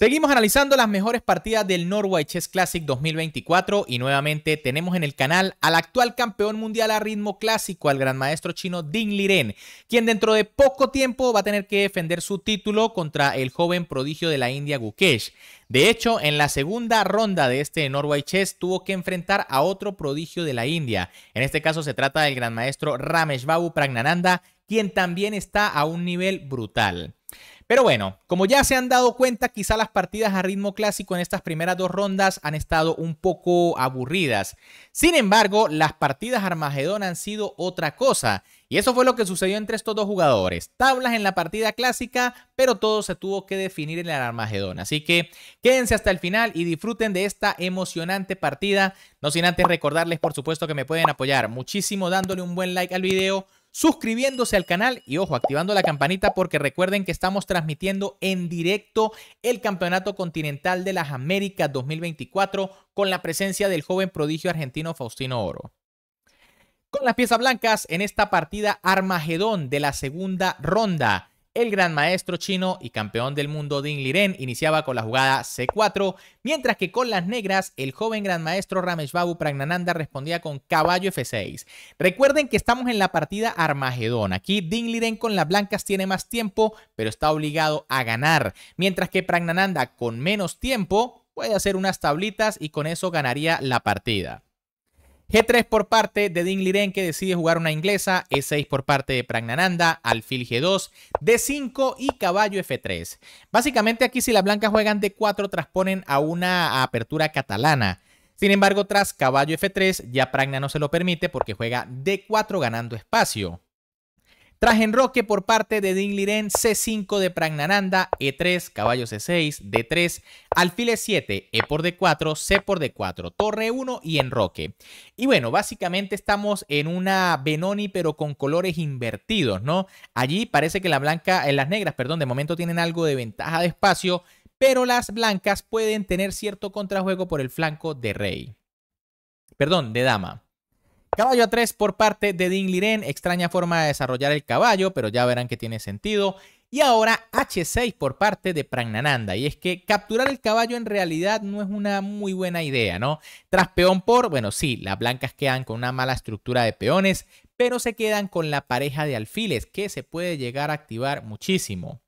Seguimos analizando las mejores partidas del Norway Chess Classic 2024 y nuevamente tenemos en el canal al actual campeón mundial a ritmo clásico, al gran maestro chino Ding Liren, quien dentro de poco tiempo va a tener que defender su título contra el joven prodigio de la India Gukesh. De hecho, en la segunda ronda de este Norway Chess tuvo que enfrentar a otro prodigio de la India. En este caso se trata del gran maestro Ramesh Babu Pragnananda, quien también está a un nivel brutal. Pero bueno, como ya se han dado cuenta, quizá las partidas a ritmo clásico en estas primeras dos rondas han estado un poco aburridas. Sin embargo, las partidas Armagedón han sido otra cosa. Y eso fue lo que sucedió entre estos dos jugadores. Tablas en la partida clásica, pero todo se tuvo que definir en el Armagedón. Así que quédense hasta el final y disfruten de esta emocionante partida. No sin antes recordarles, por supuesto, que me pueden apoyar muchísimo dándole un buen like al video suscribiéndose al canal y ojo, activando la campanita porque recuerden que estamos transmitiendo en directo el Campeonato Continental de las Américas 2024 con la presencia del joven prodigio argentino Faustino Oro. Con las piezas blancas en esta partida Armagedón de la segunda ronda. El gran maestro chino y campeón del mundo Ding Liren iniciaba con la jugada C4, mientras que con las negras el joven gran maestro Ramesh Babu Pragnananda respondía con caballo F6. Recuerden que estamos en la partida Armagedón. Aquí Ding Liren con las blancas tiene más tiempo, pero está obligado a ganar, mientras que Pragnananda con menos tiempo puede hacer unas tablitas y con eso ganaría la partida. G3 por parte de Ding Liren que decide jugar una inglesa, E6 por parte de Pragnananda, alfil G2, D5 y caballo F3. Básicamente aquí si las blancas juegan D4 transponen a una apertura catalana. Sin embargo, tras caballo F3 ya Pragna no se lo permite porque juega D4 ganando espacio. Tras enroque por parte de Liren, C5 de Pragnananda, E3, caballo C6, D3, alfil E7, E por D4, C por D4, torre 1 y enroque. Y bueno, básicamente estamos en una Benoni pero con colores invertidos, ¿no? Allí parece que la blanca, eh, las negras, perdón, de momento tienen algo de ventaja de espacio, pero las blancas pueden tener cierto contrajuego por el flanco de rey. Perdón, de dama. Caballo a 3 por parte de Ding Liren, extraña forma de desarrollar el caballo, pero ya verán que tiene sentido. Y ahora H6 por parte de Pragnananda. Y es que capturar el caballo en realidad no es una muy buena idea, ¿no? Tras peón por, bueno, sí, las blancas quedan con una mala estructura de peones, pero se quedan con la pareja de alfiles, que se puede llegar a activar muchísimo.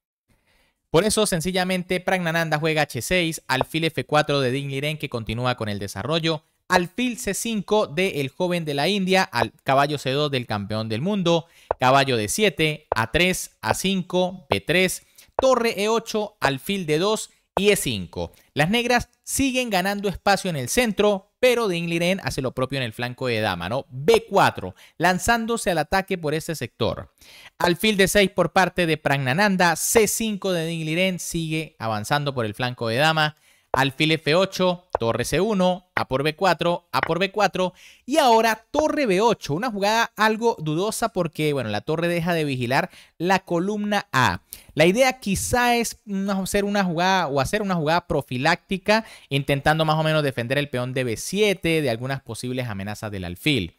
Por eso, sencillamente, Pragnananda juega H6, alfil F4 de Ding Liren que continúa con el desarrollo, alfil C5 del joven de la India, al caballo C2 del campeón del mundo, caballo D7, A3, A5, B3, torre E8, alfil D2 y E5. Las negras siguen ganando espacio en el centro, pero Ding Liren hace lo propio en el flanco de dama, ¿no? B4, lanzándose al ataque por ese sector. Alfil de 6 por parte de Pragnananda, C5 de Ding Liren sigue avanzando por el flanco de dama alfil F8, torre C1, A por B4, A por B4 y ahora torre B8, una jugada algo dudosa porque, bueno, la torre deja de vigilar la columna A. La idea quizá es hacer una jugada o hacer una jugada profiláctica intentando más o menos defender el peón de B7 de algunas posibles amenazas del alfil.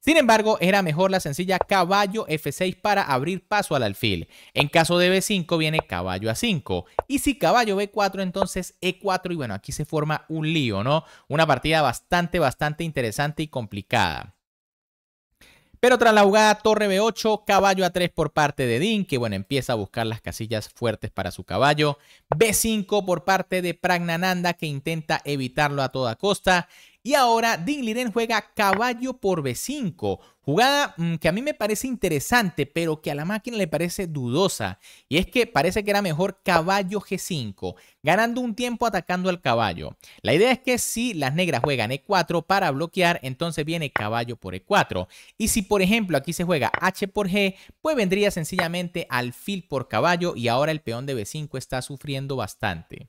Sin embargo, era mejor la sencilla caballo F6 para abrir paso al alfil. En caso de B5 viene caballo A5. Y si caballo B4, entonces E4. Y bueno, aquí se forma un lío, ¿no? Una partida bastante, bastante interesante y complicada. Pero tras la jugada torre B8, caballo A3 por parte de Dean, que bueno, empieza a buscar las casillas fuertes para su caballo. B5 por parte de Pragnananda, que intenta evitarlo a toda costa. Y ahora Ding Liren juega caballo por B5, jugada mm, que a mí me parece interesante, pero que a la máquina le parece dudosa. Y es que parece que era mejor caballo G5, ganando un tiempo atacando al caballo. La idea es que si las negras juegan E4 para bloquear, entonces viene caballo por E4. Y si por ejemplo aquí se juega H por G, pues vendría sencillamente alfil por caballo y ahora el peón de B5 está sufriendo bastante.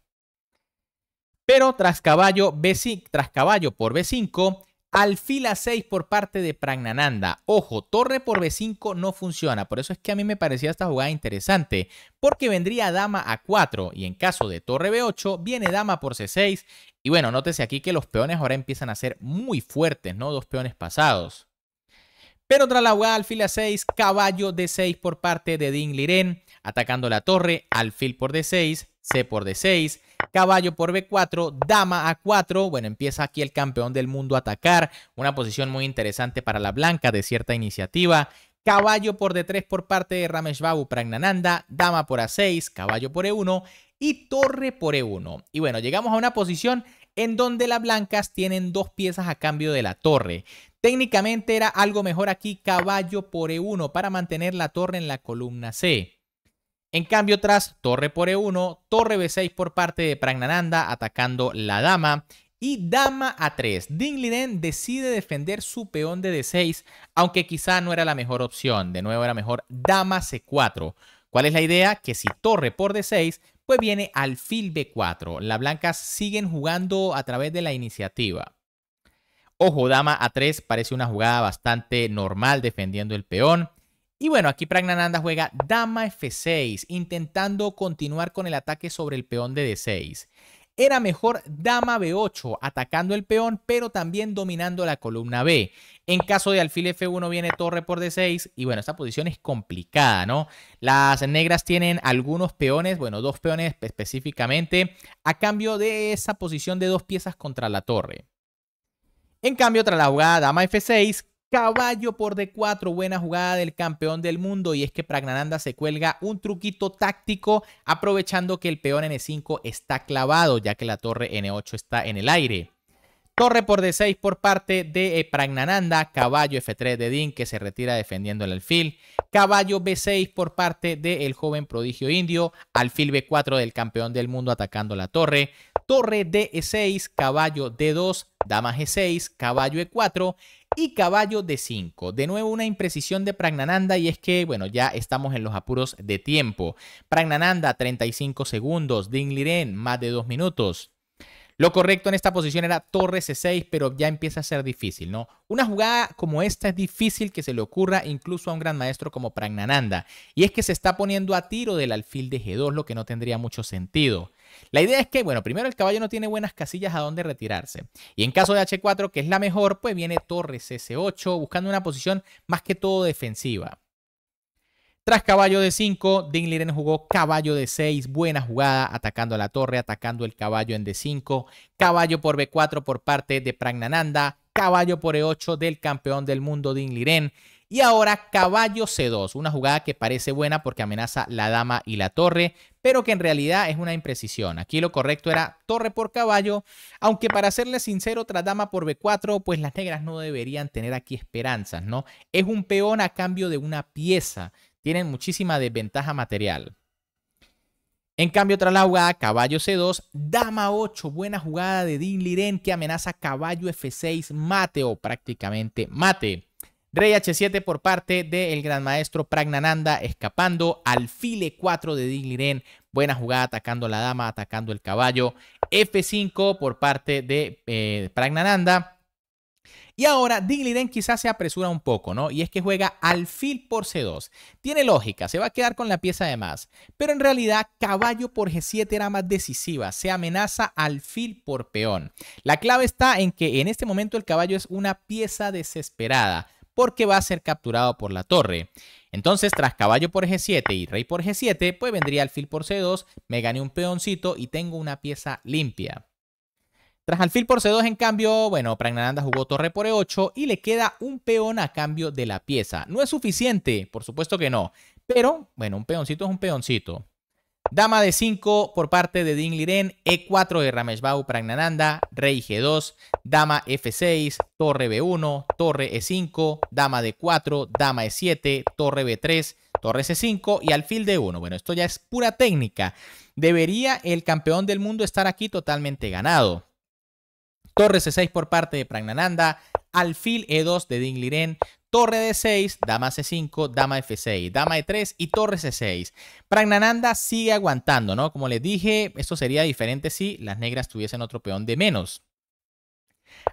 Pero tras caballo, b tras caballo por B5, alfil A6 por parte de Pragnananda. Ojo, torre por B5 no funciona. Por eso es que a mí me parecía esta jugada interesante. Porque vendría dama a 4 y en caso de torre B8 viene dama por C6. Y bueno, nótese aquí que los peones ahora empiezan a ser muy fuertes, ¿no? Dos peones pasados. Pero tras la jugada alfil A6, caballo D6 por parte de Ding Liren. Atacando la torre, alfil por D6, C por D6, caballo por B4, dama A4. Bueno, empieza aquí el campeón del mundo a atacar. Una posición muy interesante para la blanca de cierta iniciativa. Caballo por D3 por parte de Ramesh Babu Pragnananda, dama por A6, caballo por E1 y torre por E1. Y bueno, llegamos a una posición en donde las blancas tienen dos piezas a cambio de la torre. Técnicamente era algo mejor aquí caballo por E1 para mantener la torre en la columna C. En cambio, tras torre por e1, torre b6 por parte de Pragnananda atacando la dama y dama a 3. Ding Liren decide defender su peón de d6, aunque quizá no era la mejor opción. De nuevo era mejor dama c4. ¿Cuál es la idea? Que si torre por d6, pues viene al alfil b4. Las blancas siguen jugando a través de la iniciativa. Ojo, dama a3 parece una jugada bastante normal defendiendo el peón. Y bueno, aquí Pragnananda juega dama f6, intentando continuar con el ataque sobre el peón de d6. Era mejor dama b8, atacando el peón, pero también dominando la columna b. En caso de alfil f1 viene torre por d6 y bueno, esta posición es complicada, ¿no? Las negras tienen algunos peones, bueno, dos peones específicamente, a cambio de esa posición de dos piezas contra la torre. En cambio, tras la jugada dama f6, Caballo por D4, buena jugada del campeón del mundo y es que Pragnananda se cuelga un truquito táctico aprovechando que el peón N5 está clavado ya que la torre N8 está en el aire. Torre por D6 por parte de eh, Pragnananda, caballo F3 de Dean que se retira defendiendo el alfil, caballo B6 por parte del joven prodigio indio, alfil B4 del campeón del mundo atacando la torre, torre D6, caballo D2, dama G6, caballo E4 y caballo de 5. De nuevo una imprecisión de Pragnananda y es que, bueno, ya estamos en los apuros de tiempo. Pragnananda 35 segundos, Ding Liren, más de 2 minutos. Lo correcto en esta posición era torre C6, pero ya empieza a ser difícil, ¿no? Una jugada como esta es difícil que se le ocurra incluso a un gran maestro como Pragnananda. Y es que se está poniendo a tiro del alfil de G2, lo que no tendría mucho sentido. La idea es que, bueno, primero el caballo no tiene buenas casillas a donde retirarse. Y en caso de H4, que es la mejor, pues viene Torres S8 buscando una posición más que todo defensiva. Tras caballo de 5, Liren jugó caballo de 6, buena jugada, atacando a la torre, atacando el caballo en D5, caballo por B4 por parte de Pragnananda, caballo por E8 del campeón del mundo Liren. Y ahora caballo C2, una jugada que parece buena porque amenaza la dama y la torre, pero que en realidad es una imprecisión. Aquí lo correcto era torre por caballo, aunque para serle sincero, tras dama por B4, pues las negras no deberían tener aquí esperanzas, ¿no? Es un peón a cambio de una pieza, tienen muchísima desventaja material. En cambio, tras la jugada caballo C2, dama 8, buena jugada de Dean Liren que amenaza caballo F6, mate o prácticamente mate. Rey H7 por parte del gran maestro Pragnananda escapando. e 4 de Digliren. Buena jugada atacando la dama, atacando el caballo. F5 por parte de eh, Pragnananda. Y ahora Digliren quizás se apresura un poco, ¿no? Y es que juega alfil por C2. Tiene lógica, se va a quedar con la pieza de más. Pero en realidad caballo por G7 era más decisiva. Se amenaza alfil por peón. La clave está en que en este momento el caballo es una pieza desesperada porque va a ser capturado por la torre. Entonces, tras caballo por G7 y rey por G7, pues vendría alfil por C2, me gané un peoncito y tengo una pieza limpia. Tras alfil por C2, en cambio, bueno, Pragnananda jugó torre por E8 y le queda un peón a cambio de la pieza. No es suficiente, por supuesto que no, pero bueno, un peoncito es un peoncito. Dama de 5 por parte de Ding Liren, E4 de Ramesh Bau Pragnananda, Rey G2, Dama F6, Torre B1, Torre E5, Dama D4, Dama E7, Torre B3, Torre C5 y alfil D1. Bueno, esto ya es pura técnica. Debería el campeón del mundo estar aquí totalmente ganado. Torre C6 por parte de Pragnananda, alfil E2 de Ding Liren, Torre D6, dama C5, dama F6, dama E3 y torre C6. Pragnananda sigue aguantando, ¿no? Como les dije, esto sería diferente si las negras tuviesen otro peón de menos.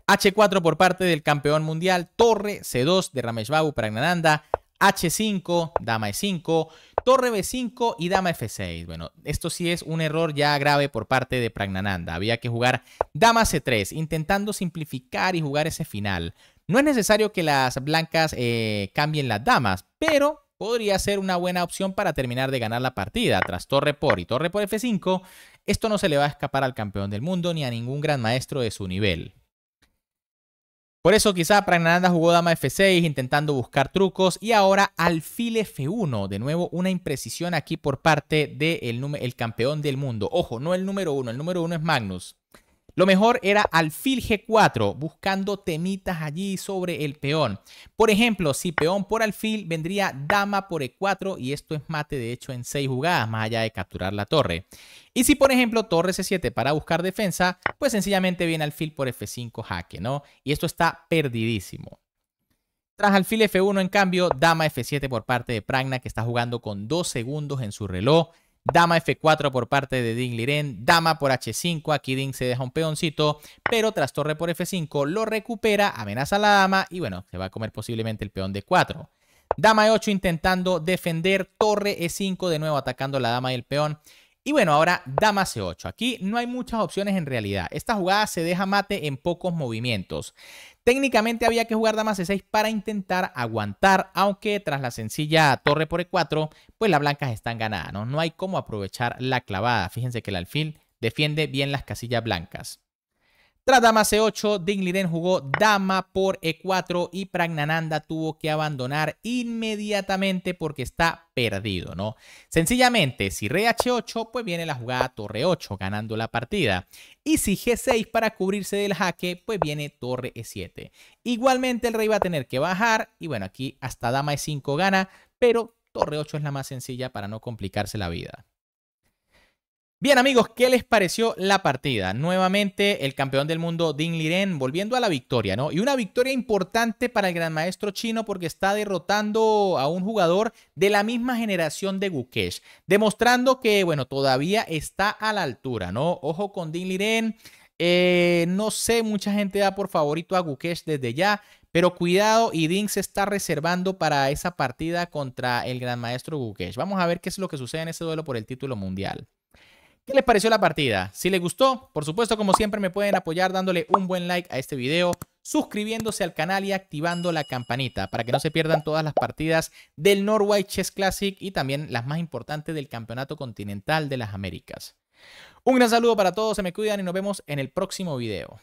H4 por parte del campeón mundial, torre C2 de Ramesh Babu Pragnananda, H5, dama E5, Torre B5 y dama F6. Bueno, esto sí es un error ya grave por parte de Pragnananda. Había que jugar dama C3, intentando simplificar y jugar ese final. No es necesario que las blancas eh, cambien las damas, pero podría ser una buena opción para terminar de ganar la partida. Tras torre por y torre por F5, esto no se le va a escapar al campeón del mundo ni a ningún gran maestro de su nivel. Por eso quizá Pragnananda jugó dama f6 intentando buscar trucos y ahora alfil f1. De nuevo una imprecisión aquí por parte del el campeón del mundo. Ojo, no el número uno, el número uno es Magnus. Lo mejor era alfil G4, buscando temitas allí sobre el peón. Por ejemplo, si peón por alfil, vendría dama por E4 y esto es mate de hecho en 6 jugadas, más allá de capturar la torre. Y si por ejemplo torre C7 para buscar defensa, pues sencillamente viene alfil por F5 jaque, ¿no? Y esto está perdidísimo. Tras alfil F1, en cambio, dama F7 por parte de Pragna, que está jugando con 2 segundos en su reloj. Dama F4 por parte de Ding Liren, Dama por H5, aquí Ding se deja un peoncito, pero tras torre por F5 lo recupera, amenaza a la dama y bueno, se va a comer posiblemente el peón de 4. Dama E8 intentando defender, torre E5 de nuevo atacando la dama y el peón. Y bueno, ahora dama C8. Aquí no hay muchas opciones en realidad. Esta jugada se deja mate en pocos movimientos. Técnicamente había que jugar dama C6 para intentar aguantar, aunque tras la sencilla torre por E4, pues las blancas están ganadas, ¿no? No hay cómo aprovechar la clavada. Fíjense que el alfil defiende bien las casillas blancas. Tras dama C8, Ding Liren jugó dama por E4 y Pragnananda tuvo que abandonar inmediatamente porque está perdido, ¿no? Sencillamente, si rey H8, pues viene la jugada torre 8 ganando la partida. Y si G6 para cubrirse del jaque, pues viene torre E7. Igualmente el rey va a tener que bajar y bueno, aquí hasta dama E5 gana, pero torre 8 es la más sencilla para no complicarse la vida. Bien amigos, ¿qué les pareció la partida? Nuevamente el campeón del mundo Ding Liren volviendo a la victoria, ¿no? Y una victoria importante para el gran maestro chino porque está derrotando a un jugador de la misma generación de Gukesh, demostrando que, bueno, todavía está a la altura, ¿no? Ojo con Ding Liren, eh, no sé, mucha gente da por favorito a Gukesh desde ya, pero cuidado, y Ding se está reservando para esa partida contra el gran maestro Gukesh. Vamos a ver qué es lo que sucede en ese duelo por el título mundial. ¿Qué les pareció la partida? Si les gustó, por supuesto, como siempre, me pueden apoyar dándole un buen like a este video, suscribiéndose al canal y activando la campanita para que no se pierdan todas las partidas del Norway Chess Classic y también las más importantes del Campeonato Continental de las Américas. Un gran saludo para todos, se me cuidan y nos vemos en el próximo video.